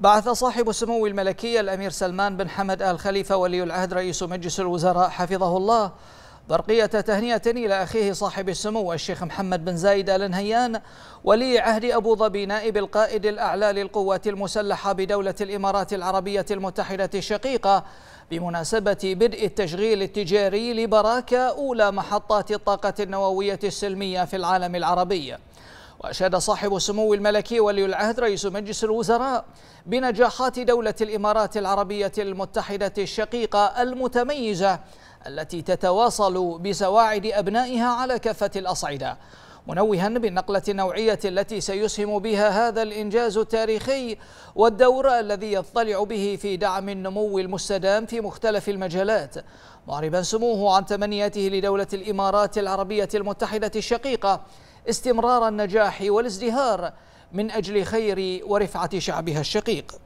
بعث صاحب السمو الملكي الأمير سلمان بن حمد آل خليفة ولي العهد رئيس مجلس الوزراء حفظه الله برقية تهنئة إلى أخيه صاحب السمو الشيخ محمد بن زايد آل نهيان ولي عهد أبو ظبي نائب القائد الأعلى للقوات المسلحة بدولة الإمارات العربية المتحدة الشقيقة بمناسبة بدء التشغيل التجاري لبراكة أولى محطات الطاقة النووية السلمية في العالم العربي وأشاد صاحب السمو الملكي ولي العهد رئيس مجلس الوزراء بنجاحات دولة الإمارات العربية المتحدة الشقيقة المتميزة التي تتواصل بسواعد أبنائها على كافة الأصعدة منوها بالنقلة النوعية التي سيسهم بها هذا الإنجاز التاريخي والدور الذي يضطلع به في دعم النمو المستدام في مختلف المجالات معربا سموه عن تمنياته لدولة الإمارات العربية المتحدة الشقيقة استمرار النجاح والازدهار من أجل خير ورفعة شعبها الشقيق